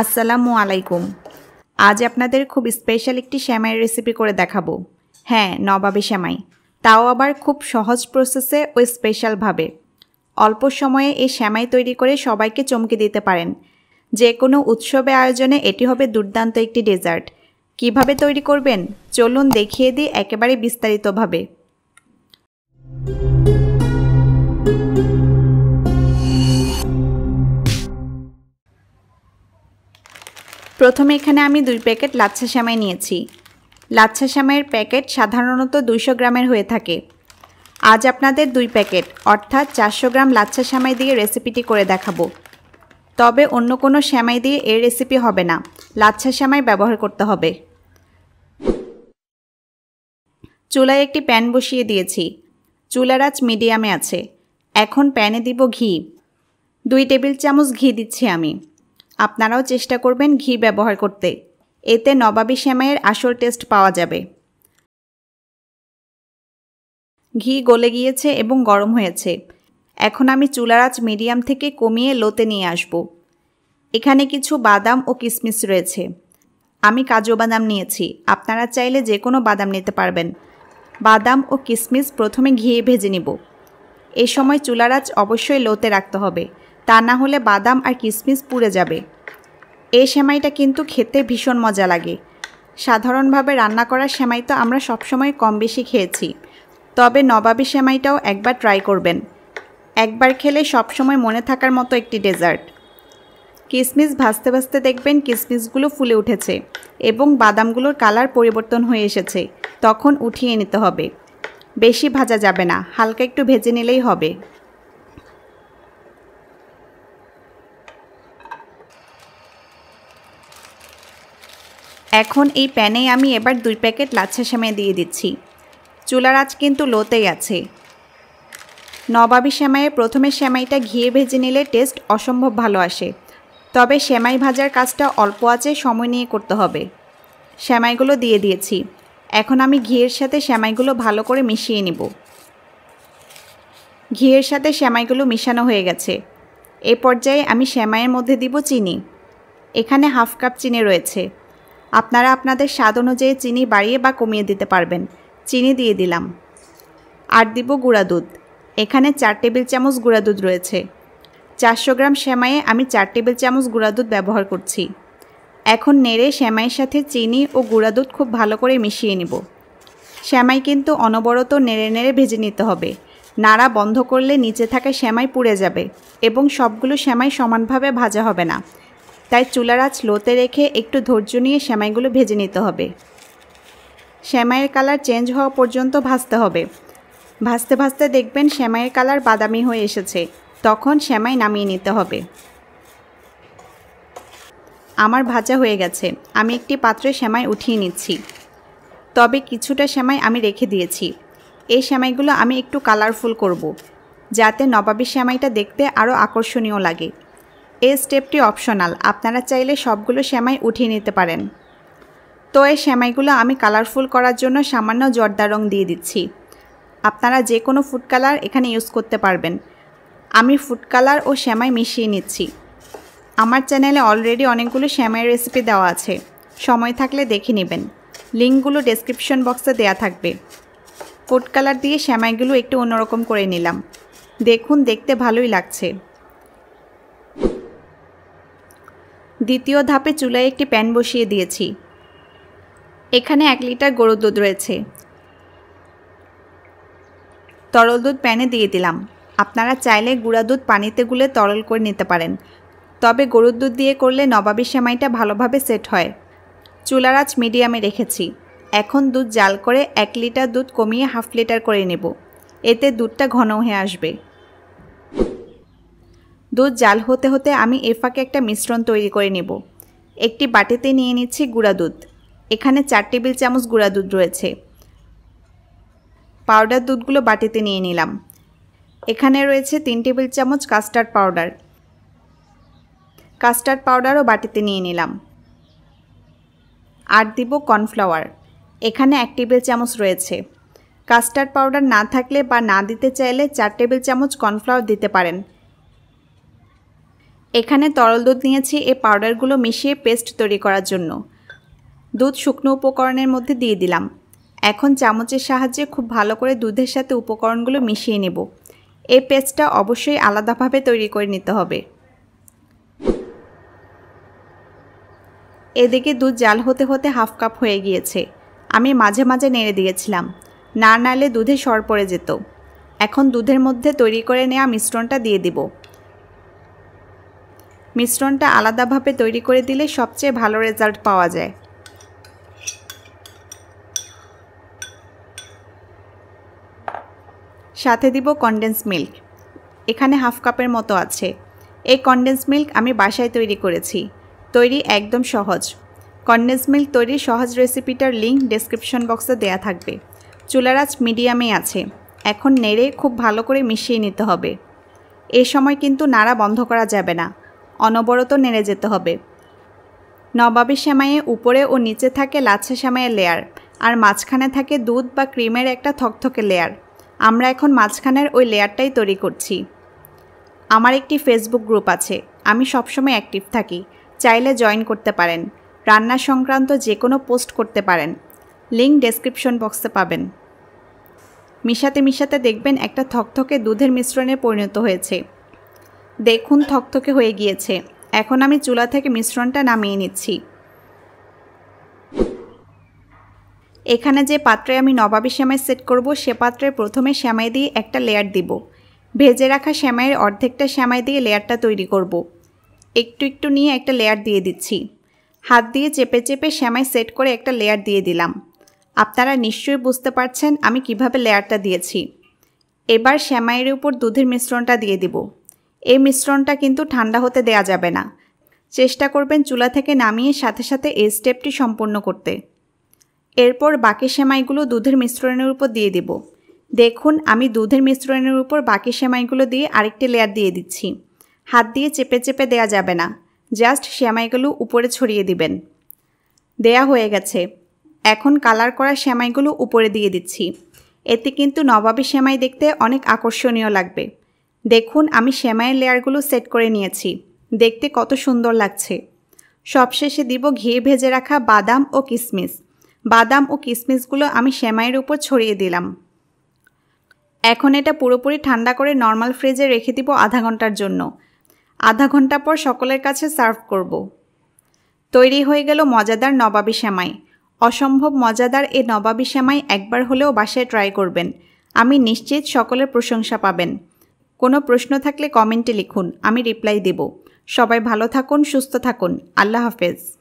আসসালামু আলাইকুম আজ আপনাদের খুব স্পেশাল একটি শ্যামাইয়ের রেসিপি করে দেখাবো হ্যাঁ নবাবী শ্যামাই তাও আবার খুব সহজ প্রসেসে ও স্পেশালভাবে অল্প সময়ে এই শ্যামাই তৈরি করে সবাইকে চমকে দিতে পারেন যে কোনো উৎসবে আয়োজনে এটি হবে দুর্দান্ত একটি ডেজার্ট কিভাবে তৈরি করবেন চলুন দেখিয়ে দিই একেবারে বিস্তারিতভাবে প্রথমে এখানে আমি দুই প্যাকেট লাচ্ছা শ্যামাই নিয়েছি লাচ্ছা শ্যামাইয়ের প্যাকেট সাধারণত দুইশো গ্রামের হয়ে থাকে আজ আপনাদের দুই প্যাকেট অর্থাৎ চারশো গ্রাম লাচ্ছা শ্যামাই দিয়ে রেসিপিটি করে দেখাবো তবে অন্য কোনো শ্যামাই দিয়ে এই রেসিপি হবে না লাচ্ছা শ্যামাই ব্যবহার করতে হবে চুলায় একটি প্যান বসিয়ে দিয়েছি চুলার আজ মিডিয়ামে আছে এখন প্যানে দিব ঘি দুই টেবিল চামচ ঘি দিচ্ছি আমি আপনারাও চেষ্টা করবেন ঘি ব্যবহার করতে এতে নবাবি শ্যামাইয়ের আসল টেস্ট পাওয়া যাবে ঘি গলে গিয়েছে এবং গরম হয়েছে এখন আমি চুলার আঁচ মিডিয়াম থেকে কমিয়ে লোতে নিয়ে আসব এখানে কিছু বাদাম ও কিসমিস রয়েছে আমি কাজু বাদাম নিয়েছি আপনারা চাইলে যে কোনো বাদাম নিতে পারবেন বাদাম ও কিসমিস প্রথমে ঘিয়ে ভেজে নিব এ সময় চুলার আঁচ অবশ্যই লোতে রাখতে হবে তা না হলে বাদাম আর কিশমিশ পুড়ে যাবে এই সেমাইটা কিন্তু খেতে ভীষণ মজা লাগে সাধারণভাবে রান্না করা সেমাই তো আমরা সবসময় কম বেশি খেয়েছি তবে নবাবী সেমাইটাও একবার ট্রাই করবেন একবার খেলে সবসময় মনে থাকার মতো একটি ডেজার্ট কিশমিশ ভাজতে ভাজতে দেখবেন কিশমিশগুলো ফুলে উঠেছে এবং বাদামগুলোর কালার পরিবর্তন হয়ে এসেছে তখন উঠিয়ে নিতে হবে বেশি ভাজা যাবে না হালকা একটু ভেজে নিলেই হবে এখন এই প্যানে আমি এবার দুই প্যাকেট লাচ্ছা সেমাই দিয়ে দিচ্ছি চুলার আজ কিন্তু লোতেই আছে নবাবি সেমাইয়ে প্রথমে সেমাইটা ঘিয়ে ভেজে নিলে টেস্ট অসম্ভব ভালো আসে তবে সেমাই ভাজার কাজটা অল্প আঁচে সময় নিয়ে করতে হবে সেমাইগুলো দিয়ে দিয়েছি এখন আমি ঘিয়ের সাথে সেমাইগুলো ভালো করে মিশিয়ে নিব ঘিয়ের সাথে সেমাইগুলো মিশানো হয়ে গেছে এ পর্যায়ে আমি সেমাইয়ের মধ্যে দিব চিনি এখানে হাফ কাপ চিনি রয়েছে আপনারা আপনাদের স্বাদ অনুযায়ী চিনি বাড়িয়ে বা কমিয়ে দিতে পারবেন চিনি দিয়ে দিলাম আর দিব গুঁড়া দুধ এখানে চার টেবিল চামচ গুঁড়া দুধ রয়েছে চারশো গ্রাম সেমাইয়ে আমি চার টেবিল চামচ গুঁড়া দুধ ব্যবহার করছি এখন নেড়ে সেমাইয়ের সাথে চিনি ও গুঁড়া দুধ খুব ভালো করে মিশিয়ে নিব সেমাই কিন্তু অনবরত নেড়ে নেড়ে ভেজে নিতে হবে নাড়া বন্ধ করলে নিচে থাকা সেমাই পুড়ে যাবে এবং সবগুলো সেমাই সমানভাবে ভাজা হবে না তাই চুলার আঁচ লোতে রেখে একটু ধৈর্য নিয়ে সেমাইগুলো ভেজে নিতে হবে সেমাইয়ের কালার চেঞ্জ হওয়া পর্যন্ত ভাজতে হবে ভাজতে ভাজতে দেখবেন সেমাইয়ের কালার বাদামি হয়ে এসেছে তখন সেমাই নামিয়ে নিতে হবে আমার ভাজা হয়ে গেছে আমি একটি পাত্রে সেমাই উঠিয়ে নিচ্ছি তবে কিছুটা সেমাই আমি রেখে দিয়েছি এই সেমাইগুলো আমি একটু কালারফুল করব যাতে নবাবী সেমাইটা দেখতে আরও আকর্ষণীয় লাগে এই স্টেপটি অপশনাল আপনারা চাইলে সবগুলো সেমাই উঠিয়ে নিতে পারেন তো এই সেমাইগুলো আমি কালারফুল করার জন্য সামান্য জর্দা রং দিয়ে দিচ্ছি আপনারা যে কোনো ফুড কালার এখানে ইউজ করতে পারবেন আমি ফুড কালার ও শ্যামাই মিশিয়ে নিচ্ছি আমার চ্যানেলে অলরেডি অনেকগুলো শ্যামাই রেসিপি দেওয়া আছে সময় থাকলে দেখে নেবেন লিঙ্কগুলো ডেসক্রিপশন বক্সে দেয়া থাকবে ফুড কালার দিয়ে শ্যামাইগুলো একটু অন্যরকম করে নিলাম দেখুন দেখতে ভালোই লাগছে দ্বিতীয় ধাপে চুলায় একটি প্যান বসিয়ে দিয়েছি এখানে এক লিটার গরুর দুধ রয়েছে তরল দুধ প্যানে দিয়ে দিলাম আপনারা চাইলে গুঁড়া দুধ পানিতে গুলে তরল করে নিতে পারেন তবে গরুর দুধ দিয়ে করলে নবাবী সেমাইটা ভালোভাবে সেট হয় চুলার আঁচ মিডিয়ামে রেখেছি এখন দুধ জাল করে এক লিটার দুধ কমিয়ে হাফ লিটার করে নেব এতে দুধটা ঘন হয়ে আসবে দুধ জাল হতে হতে আমি এ ফাঁকে একটা মিশ্রণ তৈরি করে নেব একটি বাটিতে নিয়ে নিচ্ছি গুঁড়া দুধ এখানে চার টেবিল চামচ গুঁড়া দুধ রয়েছে পাউডার দুধগুলো বাটিতে নিয়ে নিলাম এখানে রয়েছে তিন টেবিল চামচ কাস্টার্ড পাউডার কাস্টার্ড পাউডারও বাটিতে নিয়ে নিলাম আর দিব কর্নফ্লাওয়ার এখানে এক টেবিল চামচ রয়েছে কাস্টার্ড পাউডার না থাকলে বা না দিতে চাইলে চার টেবিল চামচ কর্নফ্লাওয়ার দিতে পারেন এখানে তরল দুধ নিয়েছি এই পাউডারগুলো মিশিয়ে পেস্ট তৈরি করার জন্য দুধ শুকনো উপকরণের মধ্যে দিয়ে দিলাম এখন চামচের সাহায্যে খুব ভালো করে দুধের সাথে উপকরণগুলো মিশিয়ে নেব এই পেস্টটা অবশ্যই আলাদাভাবে তৈরি করে নিতে হবে এদিকে দুধ জাল হতে হতে হাফ কাপ হয়ে গিয়েছে আমি মাঝে মাঝে নেড়ে দিয়েছিলাম না নাড়লে দুধে সর পড়ে যেত এখন দুধের মধ্যে তৈরি করে নেওয়া মিশ্রণটা দিয়ে দিব মিশ্রণটা আলাদাভাবে তৈরি করে দিলে সবচেয়ে ভালো রেজাল্ট পাওয়া যায় সাথে দিব কনডেন্স মিল্ক এখানে হাফ কাপের মতো আছে এই কনডেন্স মিল্ক আমি বাসায় তৈরি করেছি তৈরি একদম সহজ কনডেন্স মিল্ক তৈরির সহজ রেসিপিটার লিঙ্ক ডেসক্রিপশন বক্সে দেয়া থাকবে চুলারাজ মিডিয়ামে আছে এখন নেড়ে খুব ভালো করে মিশিয়ে নিতে হবে এ সময় কিন্তু নাড়া বন্ধ করা যাবে না অনবরত নেড়ে যেতে হবে নবাবি সেমাইয়ে উপরে ও নিচে থাকে লাচ্ছা সেমাইয়ের লেয়ার আর মাঝখানে থাকে দুধ বা ক্রিমের একটা থকথকে লেয়ার আমরা এখন মাঝখানের ওই লেয়ারটাই তৈরি করছি আমার একটি ফেসবুক গ্রুপ আছে আমি সবসময় অ্যাক্টিভ থাকি চাইলে জয়েন করতে পারেন রান্না সংক্রান্ত যে কোনো পোস্ট করতে পারেন লিঙ্ক ডেসক্রিপশন বক্সে পাবেন মিশাতে মিশাতে দেখবেন একটা থকথকে দুধের মিশ্রণে পরিণত হয়েছে দেখুন থকথকে হয়ে গিয়েছে এখন আমি চুলা থেকে মিশ্রণটা নামিয়ে নিচ্ছি এখানে যে পাত্রে আমি নবাবি শ্যামাই সেট করব সে পাত্রে প্রথমে শ্যামাই দিয়ে একটা লেয়ার দিব ভেজে রাখা শ্যামাইয়ের অর্ধেকটা শ্যামাই দিয়ে লেয়ারটা তৈরি করব। একটু একটু নিয়ে একটা লেয়ার দিয়ে দিচ্ছি হাত দিয়ে চেপে চেপে শ্যামাই সেট করে একটা লেয়ার দিয়ে দিলাম আপনারা নিশ্চয়ই বুঝতে পারছেন আমি কিভাবে লেয়ারটা দিয়েছি এবার শ্যামাইয়ের উপর দুধের মিশ্রণটা দিয়ে দিব এই মিশ্রণটা কিন্তু ঠান্ডা হতে দেয়া যাবে না চেষ্টা করবেন চুলা থেকে নামিয়ে সাথে সাথে এই স্টেপটি সম্পূর্ণ করতে এরপর বাকি সেমাইগুলো দুধের মিশ্রণের উপর দিয়ে দেব দেখুন আমি দুধের মিশ্রণের উপর বাকি সেমাইগুলো দিয়ে আরেকটি লেয়ার দিয়ে দিচ্ছি হাত দিয়ে চেপে চেপে দেয়া যাবে না জাস্ট সেমাইগুলো উপরে ছড়িয়ে দিবেন দেয়া হয়ে গেছে এখন কালার করা সেমাইগুলো উপরে দিয়ে দিচ্ছি এতে কিন্তু নবাবী সেমাই দেখতে অনেক আকর্ষণীয় লাগবে দেখুন আমি সেমাইয়ের লেয়ারগুলো সেট করে নিয়েছি দেখতে কত সুন্দর লাগছে সবশেষে দিব ঘি ভেজে রাখা বাদাম ও কিসমিস বাদাম ও কিসমিসগুলো আমি সেমাইয়ের উপর ছড়িয়ে দিলাম এখন এটা পুরোপুরি ঠান্ডা করে নর্মাল ফ্রিজে রেখে দিব আধা ঘন্টার জন্য আধা ঘন্টা পর সকলের কাছে সার্ভ করব তৈরি হয়ে গেল মজাদার নবাবি সেমাই অসম্ভব মজাদার এ নবাবি সেমাই একবার হলেও বাসায় ট্রাই করবেন আমি নিশ্চিত সকলের প্রশংসা পাবেন কোনো প্রশ্ন থাকলে কমেন্টে লিখুন আমি রিপ্লাই দেব সবাই ভালো থাকুন সুস্থ থাকুন আল্লাহ হাফেজ